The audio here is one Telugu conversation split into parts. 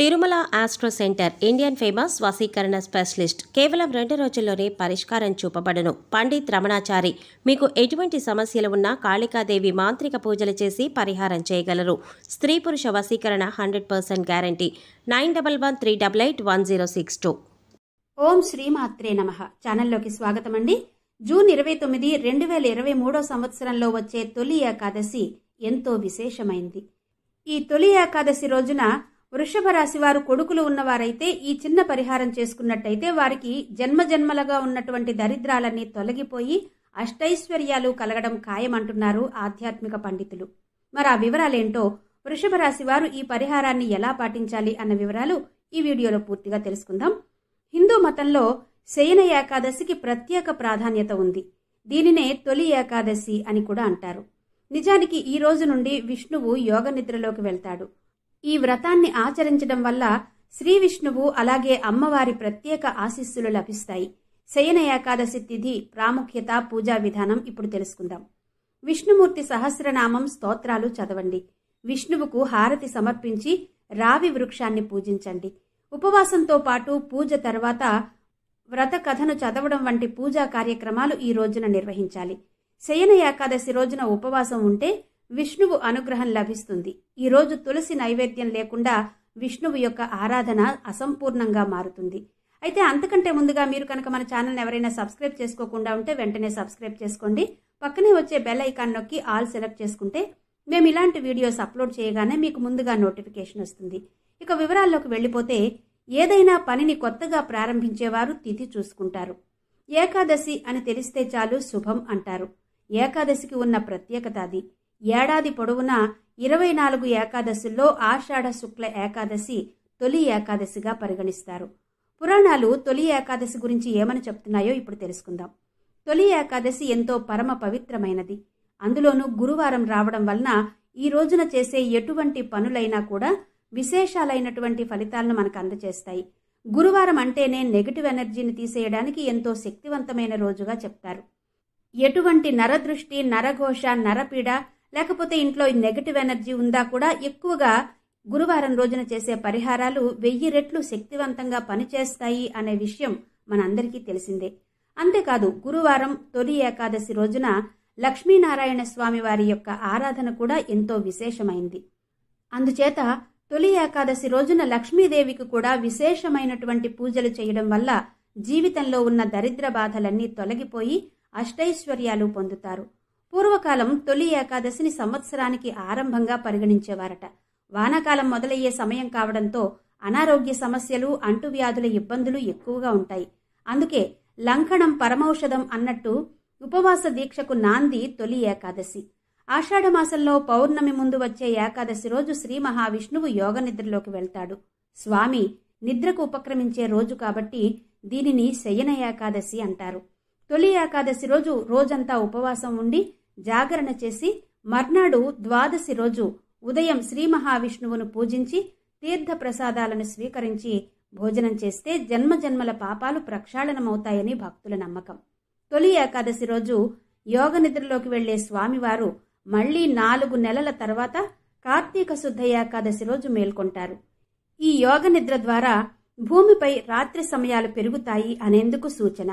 Tirumala astro centre Indian famous వసీకరణ స్పెషలిస్ట్ కేవలం రెండు రోజుల్లోనే పరిష్కారం చూపబడను పండిత్ రమణాచారి మీకు ఎటువంటి సమస్యలు ఉన్నా కాళికాదేవి మాంత్రిక పూజలు చేసి పరిహారం చేయగలరు స్త్రీ పురుష వసీకరణ hundred percent guarantee nine double one three double eight one zero six two ఓం శ్రీమాత్రే నమ ఛానల్లోకి స్వాగతం అండి జూన్ ఇరవై తొమ్మిది రెండు వేల ఇరవై మూడో సంవత్సరంలో వచ్చే తొలి ఏకాదశి ఎంతో విశేషమైంది ఈ తొలి ఏకాదశి రోజున వృషభ రాశి వారు కొడుకులు ఉన్నవారైతే ఈ చిన్న పరిహారం చేసుకున్నట్టయితే వారికి జన్మజన్మలుగా ఉన్నటువంటి దరిద్రాలన్నీ తొలగిపోయి అష్టైశ్వర్యాలు కలగడం ఖాయమంటున్నారు ఆధ్యాత్మిక పండితులు మరి ఆ వివరాలేంటో వృషభ రాశి వారు ఈ పరిహారాన్ని ఎలా పాటించాలి అన్న వివరాలు ఈ వీడియోలో పూర్తిగా తెలుసుకుందాం హిందూ మతంలో శయన ఏకాదశికి ప్రత్యేక ప్రాధాన్యత ఉంది దీనినే తొలి ఏకాదశి అని కూడా అంటారు నిజానికి ఈ రోజు నుండి విష్ణువు యోగ నిద్రలోకి వెళ్తాడు ఈ వ్రతాన్ని ఆచరించడం వల్ల శ్రీ విష్ణువు అలాగే అమ్మవారి ప్రత్యేక ఆశీస్సులు లభిస్తాయి శయన ఏకాదశి తిథి ప్రాముఖ్యత పూజా విధానం ఇప్పుడు తెలుసుకుందాం విష్ణుమూర్తి సహస్రనామం స్తోత్రాలు చదవండి విష్ణువుకు హారతి సమర్పించి రావి వృక్షాన్ని పూజించండి ఉపవాసంతో పాటు పూజ తర్వాత వ్రత కథను చదవడం వంటి పూజా కార్యక్రమాలు ఈ రోజున నిర్వహించాలి శయన ఏకాదశి రోజున ఉపవాసం ఉంటే విష్ణువు అనుగ్రహం లభిస్తుంది ఈరోజు తులసి నైవేద్యం లేకుండా విష్ణువు యొక్క ఆరాధన అసంపూర్ణంగా మారుతుంది అయితే అంతకంటే ముందుగా మీరు కనుక మన ఛానల్ని ఎవరైనా సబ్స్క్రైబ్ చేసుకోకుండా ఉంటే వెంటనే సబ్స్క్రైబ్ చేసుకోండి పక్కనే వచ్చే బెల్ ఐకాన్ నొక్కి ఆల్ సెలెక్ట్ చేసుకుంటే మేము ఇలాంటి వీడియోస్ అప్లోడ్ చేయగానే మీకు ముందుగా నోటిఫికేషన్ వస్తుంది ఇక వివరాల్లోకి వెళ్ళిపోతే ఏదైనా పనిని కొత్తగా ప్రారంభించేవారు తిథి చూసుకుంటారు ఏకాదశి అని తెలిస్తే చాలు శుభం అంటారు ఏకాదశికి ఉన్న ప్రత్యేకత అది ఏడాది పొడవునా ఇరవై నాలుగు ఏకాదశుల్లో ఆషాఢ శుక్ల ఏకాదశి తొలి ఏకాదశిగా పరిగణిస్తారు పురాణాలు తొలి ఏకాదశి గురించి ఏమని చెప్తున్నాయో ఇప్పుడు తెలుసుకుందాం తొలి ఏకాదశి ఎంతో పరమ పవిత్రమైనది అందులోనూ గురువారం రావడం వలన ఈ రోజున చేసే ఎటువంటి పనులైనా కూడా విశేషాలైనటువంటి ఫలితాలను మనకు అందజేస్తాయి గురువారం అంటేనే నెగిటివ్ ఎనర్జీని తీసేయడానికి ఎంతో శక్తివంతమైన రోజుగా చెప్తారు ఎటువంటి నరదృష్టి నరఘోష నరపీడ లేకపోతే ఇంట్లో నెగటివ్ ఎనర్జీ ఉందా కూడా ఎక్కువగా గురువారం రోజున చేసే పరిహారాలు వెయ్యి రెట్లు శక్తివంతంగా పనిచేస్తాయి అనే విషయం మనందరికీ తెలిసిందే అంతేకాదు గురువారం తొలి ఏకాదశి రోజున లక్ష్మీనారాయణ స్వామి వారి యొక్క ఆరాధన కూడా ఎంతో విశేషమైంది అందుచేత తొలి ఏకాదశి రోజున లక్ష్మీదేవికి కూడా విశేషమైనటువంటి పూజలు చేయడం వల్ల జీవితంలో ఉన్న దరిద్ర బాధలన్నీ తొలగిపోయి అష్టైశ్వర్యాలు పొందుతారు పూర్వకాలం తొలి ఏకాదశిని సంవత్సరానికి ఆరంభంగా పరిగణించేవారట వానాకాలం మొదలయ్యే సమయం కావడంతో అనారోగ్య సమస్యలు అంటువ్యాధుల ఇబ్బందులు ఎక్కువగా ఉంటాయి అందుకే లంకణం పరమౌషధం అన్నట్టు ఉపవాస దీక్షకు నాంది తొలి ఏకాదశి ఆషాఢమాసంలో పౌర్ణమి ముందు వచ్చే ఏకాదశి రోజు శ్రీ మహావిష్ణువు యోగ నిద్రలోకి వెళ్తాడు స్వామి నిద్రకు ఉపక్రమించే రోజు కాబట్టి దీనిని శయన ఏకాదశి అంటారు తొలి ఏకాదశి రోజు రోజంతా ఉపవాసం ఉండి జాగరణ చేసి మర్నాడు ద్వాదశి రోజు ఉదయం శ్రీ మహావిష్ణువును పూజించి తీర్థ ప్రసాదాలను స్వీకరించి భోజనం చేస్తే జన్మజన్మల పాపాలు ప్రక్షాళనమవుతాయని భక్తుల నమ్మకం తొలి ఏకాదశి రోజు యోగ నిద్రలోకి వెళ్లే స్వామివారు మళ్లీ నాలుగు నెలల తర్వాత కార్తీక శుద్ధ ఏకాదశి రోజు మేల్కొంటారు ఈ యోగ నిద్ర ద్వారా భూమిపై రాత్రి సమయాలు పెరుగుతాయి అనేందుకు సూచన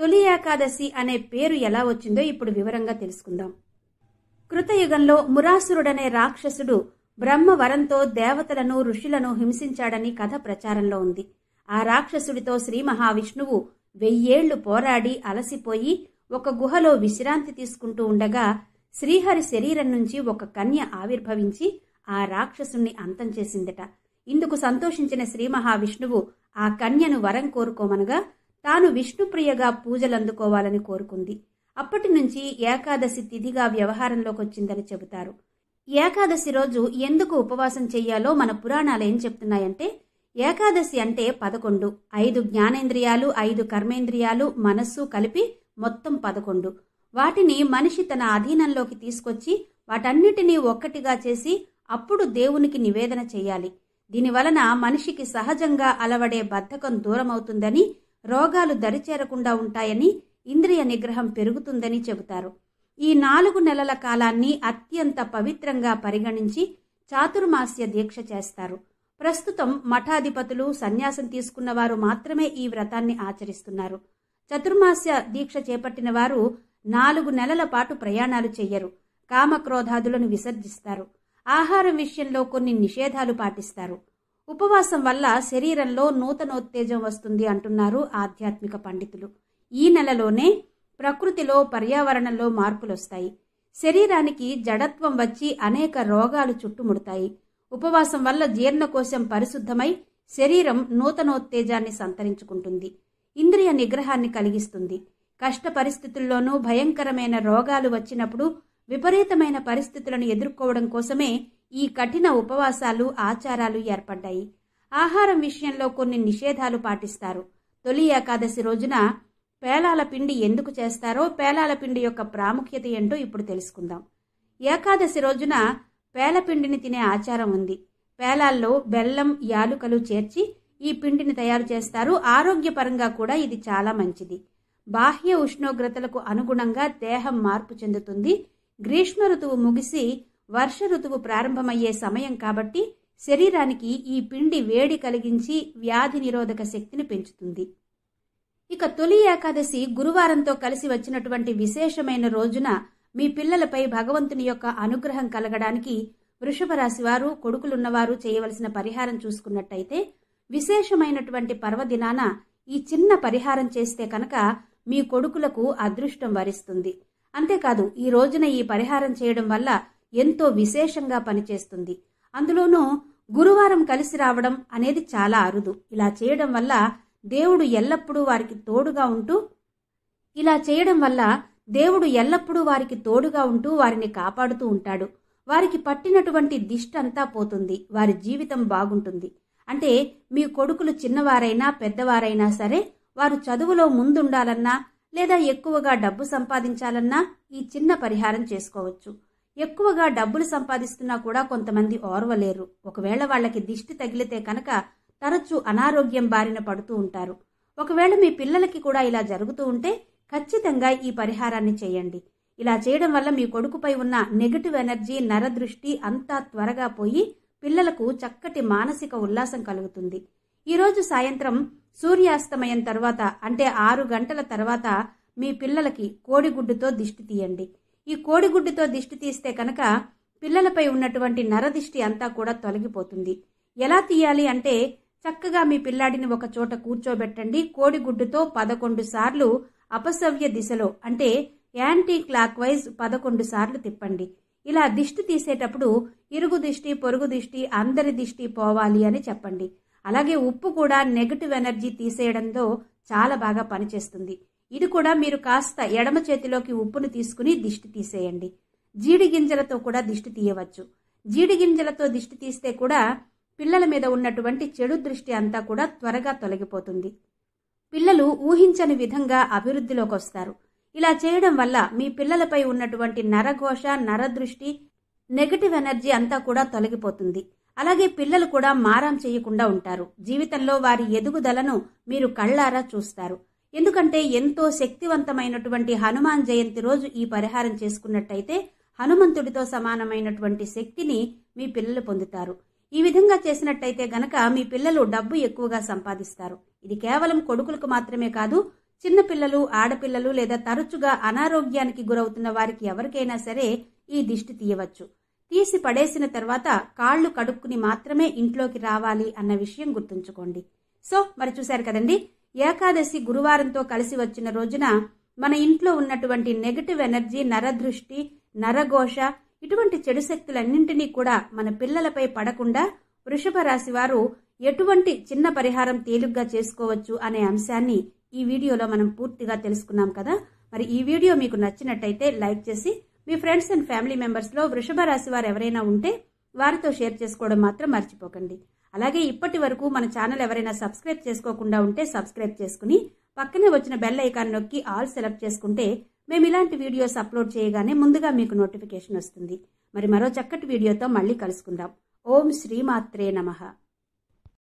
తొలి ఏకాదశి అనే పేరు ఎలా వచ్చిందో ఇప్పుడు వివరంగా తెలుసుకుందాం కృతయుగంలో మురాసురుడనే రాక్షసుడు బ్రహ్మ వరంతో దేవతలను ఋషులను హింసించాడని కథ ప్రచారంలో ఉంది ఆ రాక్షసుడితో శ్రీ మహావిష్ణువు వెయ్యేళ్లు పోరాడి అలసిపోయి ఒక గుహలో విశ్రాంతి తీసుకుంటూ ఉండగా శ్రీహరి శరీరం నుంచి ఒక కన్య ఆవిర్భవించి ఆ రాక్షసుణ్ణి అంతం చేసిందట ఇందుకు సంతోషించిన శ్రీ మహావిష్ణువు ఆ కన్యను వరం కోరుకోమనగా తాను విష్ణుప్రియగా పూజలందుకోవాలని కోరుకుంది అప్పటి నుంచి ఏకాదశి తిథిగా వ్యవహారంలోకి వచ్చిందని చెబుతారు ఏకాదశి రోజు ఎందుకు ఉపవాసం చెయ్యాలో మన పురాణాలు ఏం చెప్తున్నాయంటే ఏకాదశి అంటే పదకొండు ఐదు జ్ఞానేంద్రియాలు ఐదు కర్మేంద్రియాలు మనస్సు కలిపి మొత్తం పదకొండు వాటిని మనిషి తన అధీనంలోకి తీసుకొచ్చి వాటన్నిటినీ ఒక్కటిగా చేసి అప్పుడు దేవునికి నివేదన చేయాలి దీనివలన మనిషికి సహజంగా అలవడే బద్ధకం దూరమవుతుందని రోగాలు దరిచేరకుండా ఉంటాయని ఇంద్రియ నిగ్రహం పెరుగుతుందని చెబుతారు ఈ నాలుగు నెలల కాలాన్ని అత్యంత పవిత్రంగా పరిగణించి చాతుర్మాస్య దీక్ష చేస్తారు ప్రస్తుతం మఠాధిపతులు సన్యాసం తీసుకున్న వారు మాత్రమే ఈ వ్రతాన్ని ఆచరిస్తున్నారు చతుర్మాస్య దీక్ష చేపట్టిన వారు నాలుగు నెలల పాటు ప్రయాణాలు చెయ్యరు కామక్రోధాదులను విసర్జిస్తారు ఆహారం విషయంలో కొన్ని నిషేధాలు పాటిస్తారు ఉపవాసం వల్ల శరీరంలో నూతనోత్తేజం వస్తుంది అంటున్నారు ఆధ్యాత్మిక పండితులు ఈ నెలలోనే ప్రకృతిలో పర్యావరణంలో మార్పులు వస్తాయి శరీరానికి జడత్వం వచ్చి అనేక రోగాలు చుట్టుముడతాయి ఉపవాసం వల్ల జీర్ణకోశం పరిశుద్ధమై శరీరం నూతనోత్తేజాన్ని సంతరించుకుంటుంది ఇంద్రియ నిగ్రహాన్ని కలిగిస్తుంది కష్ట పరిస్థితుల్లోనూ భయంకరమైన రోగాలు వచ్చినప్పుడు విపరీతమైన పరిస్థితులను ఎదుర్కోవడం కోసమే ఈ కఠిన ఉపవాసాలు ఆచారాలు ఏర్పడ్డాయి ఆహారం విషయంలో కొన్ని నిషేధాలు పాటిస్తారు తొలి ఏకాదశి రోజున పేలాల పిండి ఎందుకు చేస్తారో పేలాల పిండి యొక్క ప్రాముఖ్యత ఏంటో ఇప్పుడు తెలుసుకుందాం ఏకాదశి రోజున పేలపిండిని తినే ఆచారం ఉంది పేలాల్లో బెల్లం యాలుకలు చేర్చి ఈ పిండిని తయారు చేస్తారు ఆరోగ్యపరంగా కూడా ఇది చాలా మంచిది బాహ్య ఉష్ణోగ్రతలకు అనుగుణంగా దేహం మార్పు చెందుతుంది గ్రీష్మ ఋతువు ముగిసి వర్ష ఋతువు ప్రారంభమయ్యే సమయం కాబట్టి శరీరానికి ఈ పిండి వేడి కలిగించి వ్యాధి నిరోధక శక్తిని పెంచుతుంది ఇక తొలి ఏకాదశి గురువారంతో కలిసి వచ్చినటువంటి విశేషమైన రోజున మీ పిల్లలపై భగవంతుని యొక్క అనుగ్రహం కలగడానికి వృషభ రాశి వారు కొడుకులున్నవారు చేయవలసిన పరిహారం చూసుకున్నట్టయితే విశేషమైనటువంటి పర్వదినాన ఈ చిన్న పరిహారం చేస్తే కనుక మీ కొడుకులకు అదృష్టం వరిస్తుంది అంతేకాదు ఈ రోజున ఈ పరిహారం చేయడం వల్ల ఎంతో విశేషంగా పనిచేస్తుంది అందులోనూ గురువారం కలిసి రావడం అనేది చాలా అరుదు ఇలా చేయడం వల్ల దేవుడు ఎల్లప్పుడూ వారికి తోడుగా ఉంటూ ఇలా చేయడం వల్ల దేవుడు ఎల్లప్పుడూ వారికి తోడుగా ఉంటూ వారిని కాపాడుతూ ఉంటాడు వారికి పట్టినటువంటి దిష్టంతా పోతుంది వారి జీవితం బాగుంటుంది అంటే మీ కొడుకులు చిన్నవారైనా పెద్దవారైనా సరే వారు చదువులో ముందుండాలన్నా లేదా ఎక్కువగా డబ్బు సంపాదించాలన్నా ఈ చిన్న పరిహారం చేసుకోవచ్చు ఎక్కువగా డబ్బులు సంపాదిస్తున్నా కూడా కొంతమంది ఓర్వలేరు ఒకవేళ వాళ్ళకి దిష్టి తగిలితే కనుక తరచూ అనారోగ్యం బారిన పడుతూ ఉంటారు ఒకవేళ మీ పిల్లలకి కూడా ఇలా జరుగుతూ ఉంటే ఖచ్చితంగా ఈ పరిహారాన్ని చేయండి ఇలా చేయడం వల్ల మీ కొడుకుపై ఉన్న నెగిటివ్ ఎనర్జీ నరదృష్టి అంతా త్వరగా పోయి పిల్లలకు చక్కటి మానసిక ఉల్లాసం కలుగుతుంది ఈరోజు సాయంత్రం సూర్యాస్తమయం తర్వాత అంటే ఆరు గంటల తర్వాత మీ పిల్లలకి కోడిగుడ్డుతో దిష్టి తీయండి ఈ కోడిగుడ్డుతో దిష్టి తీస్తే కనుక పిల్లలపై ఉన్నటువంటి నరదిష్టి అంతా కూడా తొలగిపోతుంది ఎలా తీయాలి అంటే చక్కగా మీ పిల్లాడిని ఒక చోట కూర్చోబెట్టండి కోడిగుడ్డుతో పదకొండు సార్లు అపసవ్య దిశలో అంటే యాంటీ క్లాక్ వైజ్ పదకొండు సార్లు తిప్పండి ఇలా దిష్టి తీసేటప్పుడు ఇరుగు దిష్టి పొరుగు దిష్టి అందరి దిష్టి పోవాలి అని చెప్పండి అలాగే ఉప్పు కూడా నెగటివ్ ఎనర్జీ తీసేయడంతో చాలా బాగా పనిచేస్తుంది ఇది కూడా మీరు కాస్త ఎడమ చేతిలోకి ఉప్పును తీసుకుని దిష్టి తీసేయండి జీడి గింజలతో కూడా దిష్టి తీయవచ్చు జీడి గింజలతో దిష్టి తీస్తే కూడా పిల్లల మీద ఉన్నటువంటి చెడు దృష్టి అంతా కూడా త్వరగా తొలగిపోతుంది పిల్లలు ఊహించని విధంగా అభివృద్ధిలోకి వస్తారు ఇలా చేయడం వల్ల మీ పిల్లలపై ఉన్నటువంటి నరఘోష నరదృష్టి నెగటివ్ ఎనర్జీ అంతా కూడా తొలగిపోతుంది అలాగే పిల్లలు కూడా మారం చేయకుండా ఉంటారు జీవితంలో వారి ఎదుగుదలను మీరు కళ్ళారా చూస్తారు ఎందుకంటే ఎంతో శక్తివంతమైనటువంటి హనుమాన్ జయంతి రోజు ఈ పరిహారం చేసుకున్నట్టయితే హనుమంతుడితో సమానమైనటువంటి శక్తిని మీ పిల్లలు పొందుతారు ఈ విధంగా చేసినట్టయితే గనక మీ పిల్లలు డబ్బు ఎక్కువగా సంపాదిస్తారు ఇది కేవలం కొడుకులకు మాత్రమే కాదు చిన్నపిల్లలు ఆడపిల్లలు లేదా తరచుగా అనారోగ్యానికి గురవుతున్న వారికి ఎవరికైనా సరే ఈ దిష్టి తీయవచ్చు తీసి పడేసిన తర్వాత కాళ్ళు కడుక్కుని మాత్రమే ఇంట్లోకి రావాలి అన్న విషయం గుర్తుంచుకోండి సో మరి చూశారు కదండి ఏకాదశి గురువారంతో కలిసి వచ్చిన రోజున మన ఇంట్లో ఉన్నటువంటి నెగటివ్ ఎనర్జీ నరదృష్టి నరఘోష ఇటువంటి చెడు శక్తులన్నింటినీ కూడా మన పిల్లలపై పడకుండా వృషభ రాశి వారు ఎటువంటి చిన్న పరిహారం తేలిగ్గా చేసుకోవచ్చు అనే అంశాన్ని ఈ వీడియోలో మనం పూర్తిగా తెలుసుకున్నాం కదా మరి ఈ వీడియో మీకు నచ్చినట్టయితే లైక్ చేసి మీ ఫ్రెండ్స్ అండ్ ఫ్యామిలీ మెంబర్స్లో వృషభ రాశి వారు ఎవరైనా ఉంటే వారితో షేర్ చేసుకోవడం మాత్రం మర్చిపోకండి అలాగే ఇప్పటి వరకు మన ఛానల్ ఎవరైనా సబ్స్క్రైబ్ చేసుకోకుండా ఉంటే సబ్స్క్రైబ్ చేసుకుని పక్కనే వచ్చిన బెల్ ఐకాన్ నొక్కి ఆల్ సెలెక్ట్ చేసుకుంటే మేము ఇలాంటి వీడియోస్ అప్లోడ్ చేయగానే ముందుగా మీకు నోటిఫికేషన్ వస్తుంది మరి మరో చక్కటి వీడియోతో మళ్ళీ కలుసుకుందాం ఓం శ్రీమాత్రే నమః